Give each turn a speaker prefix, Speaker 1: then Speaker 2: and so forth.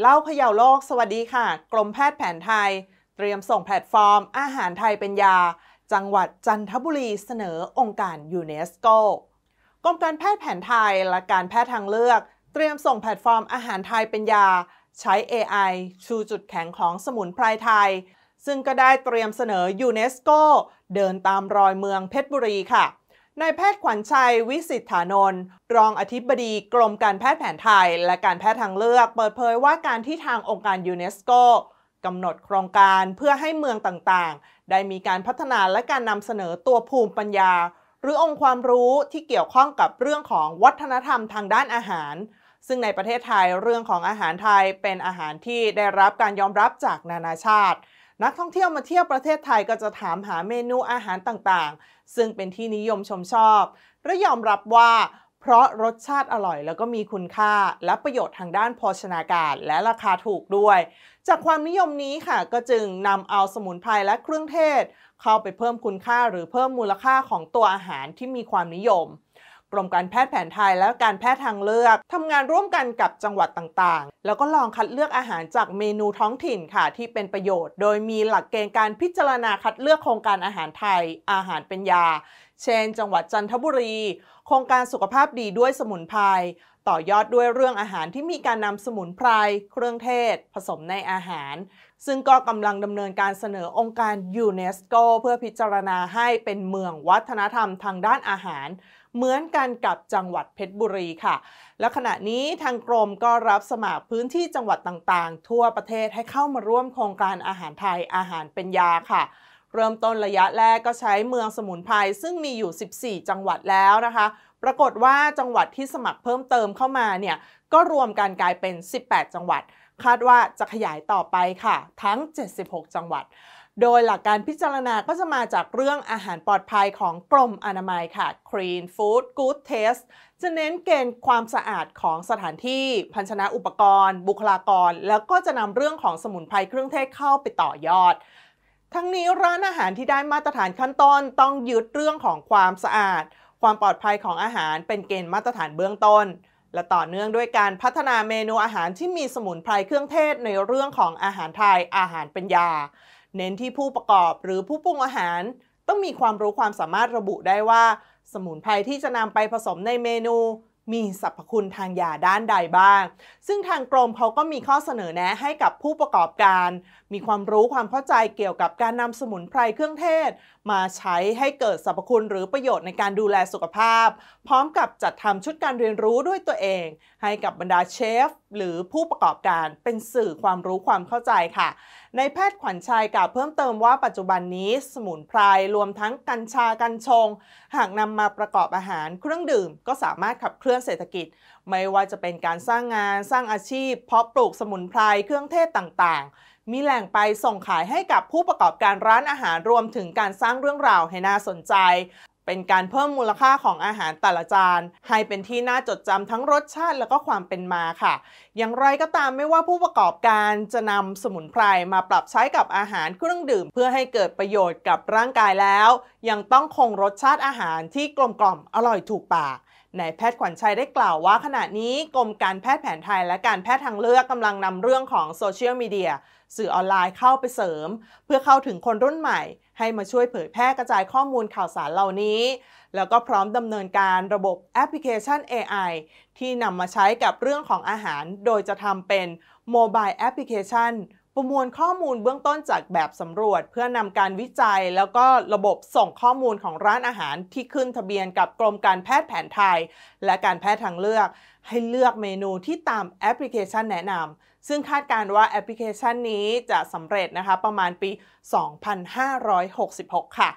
Speaker 1: เล่าพยาวโลกสวัสดีค่ะกรมแพทย์แผนไทย เตรียมส่งแพลตฟอร์มอาหารไทยเป็นยาจังหวัดจันทบุรีเสนอองค์การยูเนสโกกรมการแพทย์แผนไทยและการแพทย์ทางเลือก เตรียมส่งแพลตฟอร์มอาหารไทยเป็นยาใช้ AI ชูจุดแข็งของสมุนไพรไทย ซึ่งก็ได้เตรียมเสนอยูเนสโกเดินตามรอยเมืองเพชรบุรีค่ะนายแพทย์ขวัญชัยวิสิทธานนท์รองอธิบดีกรมการแพทย์แผนไทยและการแพทย์ทางเลือก เปิดเผยว่าการที่ทางองค์การยูเนสโกกำหนดโครงการเพื่อให้เมืองต่างๆ ได้มีการพัฒนาและการนำเสนอตัวภูมิปัญญา หรือองค์ความรู้ที่เกี่ยวข้องกับเรื่องของวัฒนธรรมทางด้านอาหาร ซึ่งในประเทศไทยเรื่องของอาหารไทยเป็นอาหารที่ได้รับการยอมรับจากนานาชาตินักท่องเที่ยวมาเที่ยวประเทศไทยก็จะถามหาเมนูอาหารต่างๆ ซึ่งเป็นที่นิยมชมชอบและยอมรับว่า เพราะรสชาติอร่อยแล้วก็มีคุณค่า และประโยชน์ทางด้านโภชนาการและราคาถูกด้วย จากความนิยมนี้ค่ะก็จึงนำเอาสมุนไพรและเครื่องเทศ เข้าไปเพิ่มคุณค่า หรือเพิ่มมูลค่าของตัวอาหารที่มีความนิยมกรมการแพทย์แผนไทยและการแพทย์ทางเลือก ทำงานร่วมกันกับจังหวัดต่างๆ แล้วก็ลองคัดเลือกอาหารจากเมนูท้องถิ่นค่ะ ที่เป็นประโยชน์ โดยมีหลักเกณฑ์การพิจารณาคัดเลือกโครงการอาหารไทย อาหารเป็นยา เช่น จังหวัดจันทบุรี โครงการสุขภาพดีด้วยสมุนไพรต่อยอดด้วยเรื่องอาหารที่มีการนำสมุนไพรเครื่องเทศ ผสมในอาหาร ซึ่งก็กำลังดำเนินการเสนอองค์การยูเนสโกเพื่อพิจารณาให้เป็นเมืองวัฒนธรรมทางด้านอาหาร เหมือนกันกับจังหวัดเพชรบุรีค่ะ และขณะนี้ทางกรมก็รับสมัครพื้นที่จังหวัดต่างๆ ทั่วประเทศให้เข้ามาร่วมโครงการอาหารไทยอาหารเป็นยาค่ะเริ่มต้นระยะแรกก็ใช้เมืองสมุนไพรซึ่งมีอยู่ 14 จังหวัดแล้วนะคะ ปรากฏว่าจังหวัดที่สมัครเพิ่มเติมเข้ามาเนี่ย ก็รวมการกลายเป็น 18 จังหวัด คาดว่าจะขยายต่อไปค่ะ ทั้ง 76 จังหวัด โดยหลักการพิจารณาก็จะมาจากเรื่องอาหารปลอดภัยของกรมอนามัยค่ะ Clean Food Good Taste จะเน้นเกณฑ์ความสะอาดของสถานที่ พันชนะอุปกรณ์ บุคลากร แล้วก็จะนำเรื่องของสมุนไพรเครื่องเทศเข้าไปต่อยอดทั้งนี้ร้านอาหารที่ได้มาตรฐานขั้นต้นต้องยึดเรื่องของความสะอาด ความปลอดภัยของอาหารเป็นเกณฑ์มาตรฐานเบื้องต้น และต่อเนื่องด้วยการพัฒนาเมนูอาหารที่มีสมุนไพรเครื่องเทศในเรื่องของอาหารไทยอาหารเป็นยา เน้นที่ผู้ประกอบหรือผู้ปรุงอาหาร ต้องมีความรู้ความสามารถระบุได้ว่า สมุนไพรที่จะนำไปผสมในเมนูมีสรรพคุณทาง ยา ด้านใดบ้าง ซึ่งทางกรมเขาก็มีข้อเสนอแนะให้กับผู้ประกอบการ มีความรู้ความเข้าใจเกี่ยวกับการนำสมุนไพรเครื่องเทศ มาใช้ให้เกิดสรรพคุณหรือประโยชน์ในการดูแลสุขภาพ พร้อมกับจัดทำชุดการเรียนรู้ด้วยตัวเอง ให้กับบรรดาเชฟ หรือผู้ประกอบการเป็นสื่อความรู้ความเข้าใจค่ะ ในแพทย์ขวัญชัยกล่าวเพิ่มเติมว่าปัจจุบันนี้ สมุนไพรรวมทั้งกัญชา กัญชง หากนำมาประกอบอาหารเครื่องดื่ม ก็สามารถขับเคลื่อนื่อเศรษฐกิจไม่ว่าจะเป็นการสร้างงานสร้างอาชีพเพาะปลูกสมุนไพรเครื่องเทศต่างๆ มีแหล่งไปส่งขายให้กับผู้ประกอบการร้านอาหาร รวมถึงการสร้างเรื่องราวให้น่าสนใจ เป็นการเพิ่มมูลค่าของอาหารแต่ละจานให้เป็นที่น่าจดจำทั้งรสชาติและก็ความเป็นมาค่ะ อย่างไรก็ตามไม่ว่าผู้ประกอบการจะนำสมุนไพรมาปรับใช้กับอาหารเครื่องดื่มเพื่อให้เกิดประโยชน์กับร่างกายแล้ว ยังต้องคงรสชาติอาหารที่กลมกล่อมอร่อยถูกปากนายแพทย์ขวัญชัยได้กล่าวว่าขณะนี้กรมการแพทย์แผนไทยและการแพทย์ทางเลือกกำลังนำเรื่องของโซเชียลมีเดียสื่อออนไลน์เข้าไปเสริมเพื่อเข้าถึงคนรุ่นใหม่ให้มาช่วยเผยแพร่กระจายข้อมูลข่าวสารเหล่านี้ แล้วก็พร้อมดำเนินการระบบแอปพลิเคชัน AI ที่นำมาใช้กับเรื่องของอาหารโดยจะทำเป็นโมบายแอปพลิเคชันประมวลข้อมูลเบื้องต้นจากแบบสำรวจเพื่อนำการวิจัยแล้วก็ระบบส่งข้อมูลของร้านอาหารที่ขึ้นทะเบียนกับกรมการแพทย์แผนไทย และการแพทย์ทางเลือกให้เลือกเมนูที่ตามแอปพลิเคชันแนะนำซึ่งคาดการว่าแอปพลิเคชันนี้จะสำเร็จนะคะ ประมาณปี 2566 ค่ะ